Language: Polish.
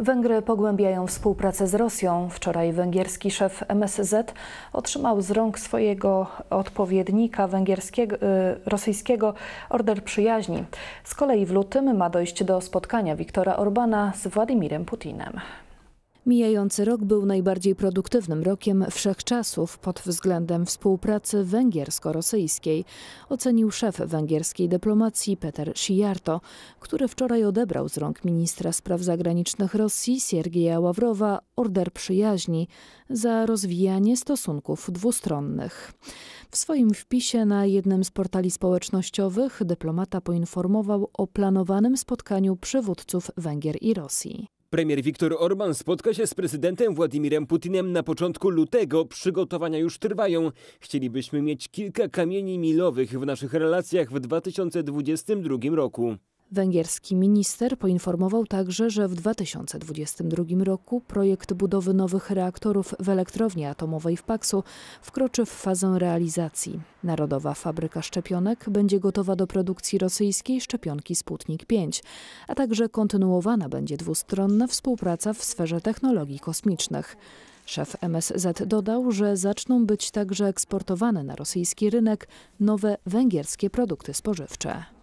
Węgry pogłębiają współpracę z Rosją. Wczoraj węgierski szef MSZ otrzymał z rąk swojego odpowiednika węgierskiego, y, rosyjskiego order przyjaźni. Z kolei w lutym ma dojść do spotkania Viktora Orbana z Władimirem Putinem. Mijający rok był najbardziej produktywnym rokiem wszechczasów pod względem współpracy węgiersko-rosyjskiej, ocenił szef węgierskiej dyplomacji Peter Sijarto, który wczoraj odebrał z rąk ministra spraw zagranicznych Rosji Siergieja Ławrowa order przyjaźni za rozwijanie stosunków dwustronnych. W swoim wpisie na jednym z portali społecznościowych dyplomata poinformował o planowanym spotkaniu przywódców Węgier i Rosji. Premier Viktor Orban spotka się z prezydentem Władimirem Putinem na początku lutego. Przygotowania już trwają. Chcielibyśmy mieć kilka kamieni milowych w naszych relacjach w 2022 roku. Węgierski minister poinformował także, że w 2022 roku projekt budowy nowych reaktorów w elektrowni atomowej w Paksu wkroczy w fazę realizacji. Narodowa Fabryka Szczepionek będzie gotowa do produkcji rosyjskiej szczepionki Sputnik 5, a także kontynuowana będzie dwustronna współpraca w sferze technologii kosmicznych. Szef MSZ dodał, że zaczną być także eksportowane na rosyjski rynek nowe węgierskie produkty spożywcze.